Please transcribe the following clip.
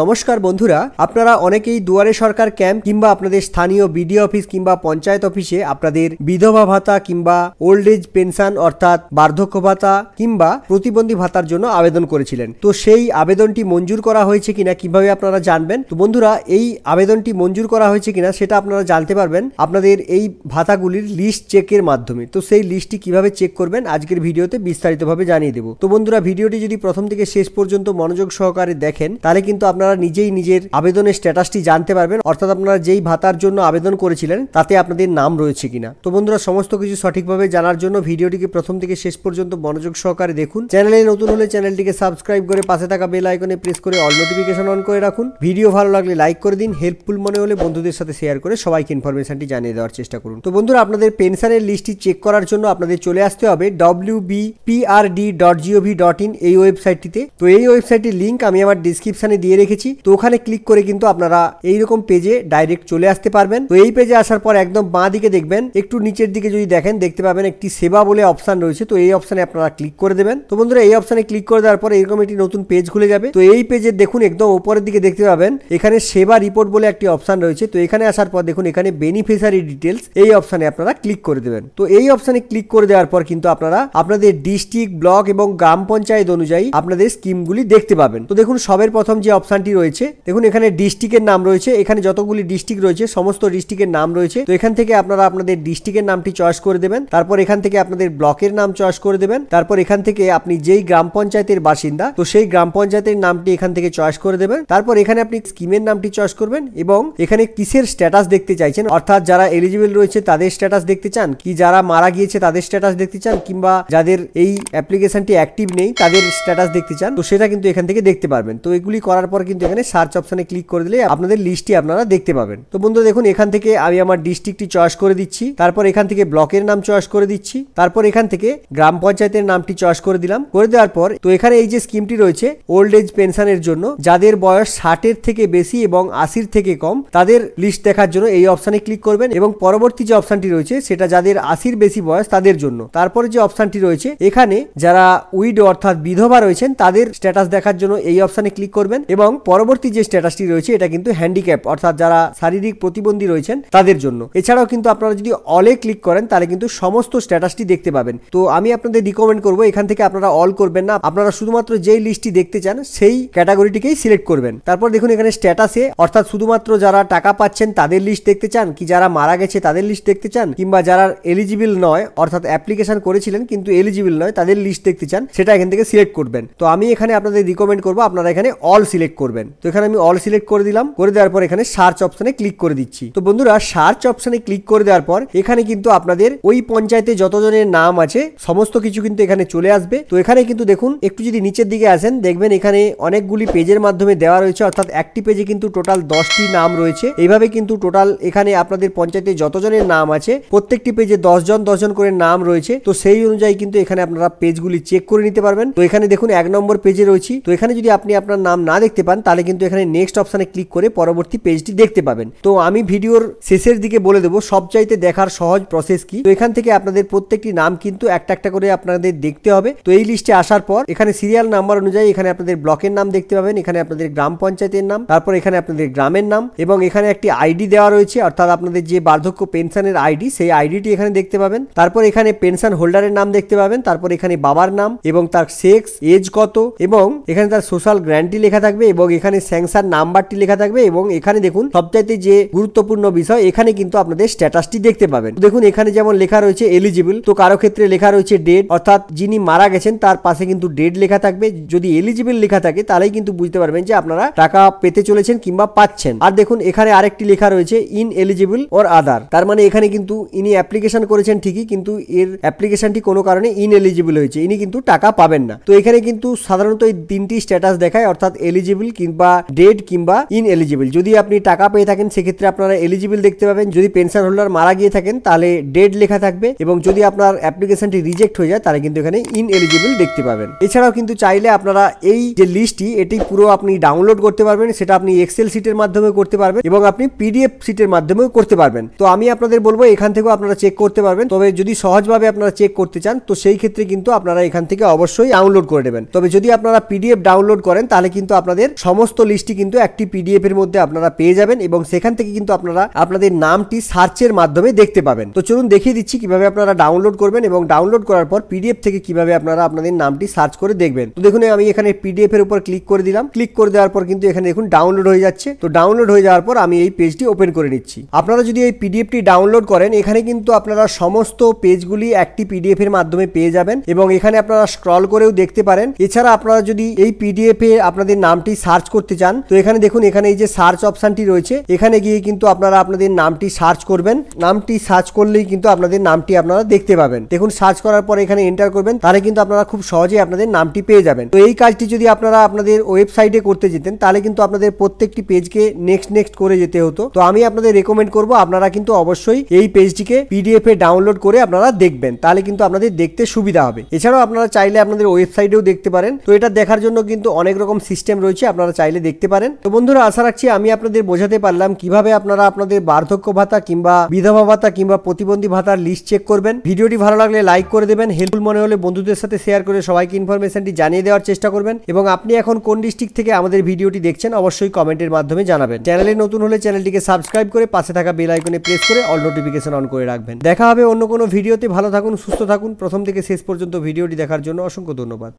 নমস্কার বন্ধুরা আপনারা অনেকেই দুয়ারে সরকার ক্যাম্প কিংবা আপনাদের স্থানীয় বিডিও অফিস কিংবা পঞ্চায়েত অফিসে আপনাদের বিধবা ভাতা কিংবা ওল্ড এজ পেনশন অর্থাৎ বার্ধক্য ভাতা কিংবা প্রতিবন্ধী ভাতার জন্য আবেদন করেছিলেন তো সেই আবেদনটি মঞ্জুর করা হয়েছে কিনা কিভাবে আপনারা জানবেন তো বন্ধুরা এই আবেদনটি মঞ্জুর করা হয়েছে কিনা সেটা আপনারা জানতে পারবেন আপনাদের এই ভাতাগুলির লিস্ট চেকের মাধ্যমে তো সেই লিস্টটি কিভাবে চেক করবেন আজকের ভিডিওতে বিস্তারিতভাবে জানিয়ে দেবো তো বন্ধুরা ভিডিওটি যদি প্রথম থেকে শেষ পর্যন্ত মনোযোগ সহকারে দেখেন তাহলে কিন্তু আপনার আপনারা নিজেই নিজের আবেদনের স্ট্যাটাসটি জানতে পারবেন অর্থাৎ আপনারা যেই ভাতার জন্য আবেদন করেছিলেন তাতে আপনাদের নাম রয়েছে কিনা তো বন্ধুরা সমস্ত কিছু সঠিকভাবে জানার জন্য ভিডিওটিকে প্রথম থেকে শেষ পর্যন্ত মনোযোগ সহকারে দেখুন চ্যানেলে নতুন হলে চ্যানেলটিকে সাবস্ক্রাইব করে পাশে থাকা বেল আইকনে প্রেস করে অল নোটিফিকেশন অন করে রাখুন ভিডিও ভালো লাগলে লাইক করে দিন হেল্পফুল মনে হলে বন্ধুদের সাথে শেয়ার করে সবাইকে ইনফরমেশনটি জানিয়ে দেওয়ার চেষ্টা করুন তো বন্ধুরা আপনাদের পেনশনের লিস্টটি চেক করার জন্য আপনাদের চলে আসতে হবে W BPRD dot gov dot in এই ওয়েবসাইটটিতে তো এই ওয়েবসাইটটির লিঙ্ক আমি আমার ডিসক্রিপশানে দিয়ে রেখেছি রেখেছি তো ওখানে ক্লিক করে কিন্তু আপনারা এইরকম পেজে ডাইরেক্ট চলে আসতে পারবেন তো এই পেজে আসার পর একদম বাঁ দিকে দেখবেন একটু নিচের দিকে যদি দেখেন দেখতে পাবেন একটি সেবা বলে অপশান রয়েছে তো এই অপশানে আপনারা ক্লিক করে দেবেন তো বন্ধুরা এই অপশানে ক্লিক করে দেওয়ার পর এরকম একটি নতুন পেজ খুলে যাবে তো এই পেজে দেখুন একদম উপরের দিকে দেখতে পাবেন এখানে সেবা রিপোর্ট বলে একটি অপশান রয়েছে তো এখানে আসার পর দেখুন এখানে বেনিফিসারি ডিটেলস এই অপশানে আপনারা ক্লিক করে দেবেন তো এই অপশানে ক্লিক করে দেওয়ার পর কিন্তু আপনারা আপনাদের ডিস্ট্রিক্ট ব্লক এবং গ্রাম পঞ্চায়েত অনুযায়ী আপনাদের স্কিমগুলি দেখতে পাবেন তো দেখুন সবের প্রথম যে অপশান অপশানটি রয়েছে দেখুন এখানে ডিস্ট্রিক্টের নাম রয়েছে এখানে যতগুলি ডিস্ট্রিক্ট রয়েছে সমস্ত ডিস্ট্রিক্টের নাম রয়েছে তো এখান থেকে আপনারা আপনাদের ডিস্ট্রিক্টের নামটি চয়েস করে দেবেন তারপর এখান থেকে আপনাদের ব্লকের নাম চয়েস করে দেবেন তারপর এখান থেকে আপনি যেই গ্রাম পঞ্চায়েতের বাসিন্দা তো সেই গ্রাম পঞ্চায়েতের নামটি এখান থেকে চয়েস করে দেবেন তারপর এখানে আপনি স্কিমের নামটি চয়েস করবেন এবং এখানে কিসের স্ট্যাটাস দেখতে চাইছেন অর্থাৎ যারা এলিজিবল রয়েছে তাদের স্ট্যাটাস দেখতে চান কি যারা মারা গিয়েছে তাদের স্ট্যাটাস দেখতে চান কিংবা যাদের এই অ্যাপ্লিকেশনটি অ্যাক্টিভ নেই তাদের স্ট্যাটাস দেখতে চান তো সেটা কিন্তু এখান থেকে দেখতে পারবেন তো এগুলি করার পর আপনারা কিন্তু এখানে সার্চ অপশানে ক্লিক করে দিলে আপনাদের লিস্টটি আপনারা দেখতে পাবেন তো বন্ধু দেখুন এখান থেকে আমি আমার ডিস্ট্রিক্টটি চয়েস করে দিচ্ছি তারপর এখান থেকে ব্লকের নাম চয়েস করে দিচ্ছি তারপর এখান থেকে গ্রাম পঞ্চায়েতের নামটি চয়েস করে দিলাম করে দেওয়ার পর তো এখানে এই যে স্কিমটি রয়েছে ওল্ড এজ পেনশনের জন্য যাদের বয়স ষাটের থেকে বেশি এবং আশির থেকে কম তাদের লিস্ট দেখার জন্য এই অপশানে ক্লিক করবেন এবং পরবর্তী যে অপশানটি রয়েছে সেটা যাদের আশির বেশি বয়স তাদের জন্য তারপরে যে অপশানটি রয়েছে এখানে যারা উইড অর্থাৎ বিধবা রয়েছেন তাদের স্ট্যাটাস দেখার জন্য এই অপশানে ক্লিক করবেন এবং পরবর্তী যে স্ট্যাটাসটি রয়েছে এটা কিন্তু হ্যান্ডিক্যাপ অর্থাৎ যারা শারীরিক প্রতিবন্ধী রয়েছেন তাদের জন্য এছাড়াও কিন্তু আপনারা যদি অলে ক্লিক করেন তাহলে কিন্তু সমস্ত স্ট্যাটাসটি দেখতে পাবেন তো আমি আপনাদের রিকমেন্ড করব এখান থেকে আপনারা অল করবেন না আপনারা শুধুমাত্র যেই লিস্টটি দেখতে চান সেই ক্যাটাগরিটিকেই সিলেক্ট করবেন তারপর দেখুন এখানে স্ট্যাটাসে অর্থাৎ শুধুমাত্র যারা টাকা পাচ্ছেন তাদের লিস্ট দেখতে চান কি যারা মারা গেছে তাদের লিস্ট দেখতে চান কিংবা যারা এলিজিবল নয় অর্থাৎ অ্যাপ্লিকেশন করেছিলেন কিন্তু এলিজিবল নয় তাদের লিস্ট দেখতে চান সেটা এখান থেকে সিলেক্ট করবেন তো আমি এখানে আপনাদের রিকমেন্ড করবো আপনারা এখানে অল সিলেক্ট করবেন তো এখানে আমি অল সিলেক্ট করে দিলাম করে দেওয়ার পর এখানে সার্চ অপশনে ক্লিক করে দিচ্ছি তো বন্ধুরা সার্চ অপশনে ক্লিক করে দেওয়ার পর এখানে কিন্তু আপনাদের ওই পঞ্চায়েতে যতজনের নাম আছে সমস্ত কিছু কিন্তু এখানে চলে আসবে তো এখানে কিন্তু দেখুন একটু যদি নিচের দিকে আসেন দেখবেন এখানে অনেকগুলি পেজের মাধ্যমে দেওয়া রয়েছে অর্থাৎ একটি পেজে কিন্তু টোটাল দশটি নাম রয়েছে এইভাবে কিন্তু টোটাল এখানে আপনাদের পঞ্চায়েতে যতজনের নাম আছে প্রত্যেকটি পেজে দশজন দশজন করে নাম রয়েছে তো সেই অনুযায়ী কিন্তু এখানে আপনারা পেজগুলি চেক করে নিতে পারবেন তো এখানে দেখুন এক নম্বর পেজে রয়েছি তো এখানে যদি আপনি আপনার নাম না দেখতে পান পান তাহলে কিন্তু এখানে নেক্সট অপশানে ক্লিক করে পরবর্তী পেজটি দেখতে পাবেন তো আমি ভিডিওর শেষের দিকে বলে দেবো সবচাইতে দেখার সহজ প্রসেস কি তো এখান থেকে আপনাদের প্রত্যেকটি নাম কিন্তু একটা একটা করে আপনাদের দেখতে হবে তো এই লিস্টে আসার পর এখানে সিরিয়াল নাম্বার অনুযায়ী এখানে আপনাদের ব্লকের নাম দেখতে পাবেন এখানে আপনাদের গ্রাম পঞ্চায়েতের নাম তারপর এখানে আপনাদের গ্রামের নাম এবং এখানে একটি আইডি দেওয়া রয়েছে অর্থাৎ আপনাদের যে বার্ধক্য পেনশনের আইডি সেই আইডিটি এখানে দেখতে পাবেন তারপর এখানে পেনশন হোল্ডারের নাম দেখতে পাবেন তারপর এখানে বাবার নাম এবং তার সেক্স এজ কত এবং এখানে তার সোশ্যাল গ্র্যান্টি লেখা থাকবে এবং এবং এখানে স্যাংসার নাম্বারটি লেখা থাকবে এবং এখানে দেখুন সবচাইতে যে গুরুত্বপূর্ণ বিষয় এখানে কিন্তু আপনাদের স্ট্যাটাসটি দেখতে পাবেন দেখুন এখানে যেমন লেখা রয়েছে এলিজিবল তো কারো ক্ষেত্রে লেখা রয়েছে ডেট অর্থাৎ যিনি মারা গেছেন তার পাশে কিন্তু ডেট লেখা থাকবে যদি এলিজিবল লেখা থাকে তাহলেই কিন্তু বুঝতে পারবেন যে আপনারা টাকা পেতে চলেছেন কিংবা পাচ্ছেন আর দেখুন এখানে আরেকটি লেখা রয়েছে ইন এলিজিবল অর আদার তার মানে এখানে কিন্তু ইনি অ্যাপ্লিকেশন করেছেন ঠিকই কিন্তু এর অ্যাপ্লিকেশনটি কোনো কারণে ইন এলিজিবল হয়েছে ইনি কিন্তু টাকা পাবেন না তো এখানে কিন্তু সাধারণত এই তিনটি স্ট্যাটাস দেখায় অর্থাৎ এলিজিবল কিংবা ডেড কিংবা ইনএলিজিবল যদি আপনি টাকা পেয়ে থাকেন সেক্ষেত্রে আপনারা এলিজিবল দেখতে পাবেন যদি পেনশন হোল্ডার মারা গিয়ে থাকেন তাহলে ডেড লেখা থাকবে এবং যদি আপনার অ্যাপ্লিকেশনটি রিজেক্ট হয়ে যায় তাহলে কিন্তু এখানে ইনএলিজিবল দেখতে পাবেন এছাড়াও কিন্তু চাইলে আপনারা এই যে লিস্টটি এটি পুরো আপনি ডাউনলোড করতে পারবেন সেটা আপনি এক্সেল সিটের মাধ্যমে করতে পারবেন এবং আপনি পিডিএফ সিটের মাধ্যমেও করতে পারবেন তো আমি আপনাদের বলবো এখান থেকেও আপনারা চেক করতে পারবেন তবে যদি সহজভাবে আপনারা চেক করতে চান তো সেই ক্ষেত্রে কিন্তু আপনারা এখান থেকে অবশ্যই ডাউনলোড করে নেবেন তবে যদি আপনারা পিডিএফ ডাউনলোড করেন তাহলে কিন্তু আপনাদের সমস্ত লিস্টটি কিন্তু একটি পিডিএফ এর মধ্যে আপনারা পেয়ে যাবেন এবং সেখান থেকে কিন্তু আপনারা আপনাদের নামটি সার্চের মাধ্যমে দেখতে পাবেন তো চলুন দেখিয়ে দিচ্ছি কিভাবে আপনারা ডাউনলোড করবেন এবং ডাউনলোড করার পর পিডিএফ থেকে কিভাবে আপনারা আপনাদের নামটি সার্চ করে দেখবেন তো দেখুন আমি এখানে পিডিএফ এর উপর ক্লিক করে দিলাম ক্লিক করে দেওয়ার পর কিন্তু এখানে দেখুন ডাউনলোড হয়ে যাচ্ছে তো ডাউনলোড হয়ে যাওয়ার পর আমি এই পেজটি ওপেন করে নিচ্ছি আপনারা যদি এই পিডিএফটি ডাউনলোড করেন এখানে কিন্তু আপনারা সমস্ত পেজগুলি একটি পিডিএফ এর মাধ্যমে পেয়ে যাবেন এবং এখানে আপনারা স্ক্রল করেও দেখতে পারেন এছাড়া আপনারা যদি এই পিডিএফ এ আপনাদের নামটি সার্চ করতে চান তো এখানে দেখুন এখানে এই যে সার্চ অপশানটি রয়েছে এখানে গিয়ে কিন্তু আপনারা আপনাদের নামটি সার্চ করবেন নামটি সার্চ করলেই কিন্তু আপনাদের নামটি আপনারা দেখতে পাবেন দেখুন সার্চ করার পর এখানে এন্টার করবেন তাহলে কিন্তু আপনারা খুব সহজেই আপনাদের নামটি পেয়ে যাবেন তো এই কাজটি যদি আপনারা আপনাদের ওয়েবসাইটে করতে যেতেন তাহলে কিন্তু আপনাদের প্রত্যেকটি পেজকে নেক্সট নেক্সট করে যেতে হতো তো আমি আপনাদের রেকমেন্ড করব আপনারা কিন্তু অবশ্যই এই পেজটিকে পিডিএফ এ ডাউনলোড করে আপনারা দেখবেন তাহলে কিন্তু আপনাদের দেখতে সুবিধা হবে এছাড়াও আপনারা চাইলে আপনাদের ওয়েবসাইটেও দেখতে পারেন তো এটা দেখার জন্য কিন্তু অনেক রকম সিস্টেম রয়েছে আপনারা চাইলে দেখতে পারেন তো বন্ধুরা আশা রাখছি আমি আপনাদের বোঝাতে পারলাম কিভাবে আপনারা আপনাদের বার্ধক্য ভাতা কিংবা বিধবা ভাতা কিংবা প্রতিবন্ধী ভাতার লিস্ট চেক করবেন ভিডিওটি ভালো লাগলে লাইক করে দেবেন হেল্পফুল মনে হলে বন্ধুদের সাথে শেয়ার করে সবাইকে ইনফরমেশনটি জানিয়ে দেওয়ার চেষ্টা করবেন এবং আপনি এখন কোন ডিস্ট্রিক্ট থেকে আমাদের ভিডিওটি দেখছেন অবশ্যই কমেন্টের মাধ্যমে জানাবেন চ্যানেলে নতুন হলে চ্যানেলটিকে সাবস্ক্রাইব করে পাশে থাকা বেল আইকনে প্রেস করে অল নোটিফিকেশন অন করে রাখবেন দেখা হবে অন্য কোনো ভিডিওতে ভালো থাকুন সুস্থ থাকুন প্রথম থেকে শেষ পর্যন্ত ভিডিওটি দেখার জন্য অসংখ্য ধন্যবাদ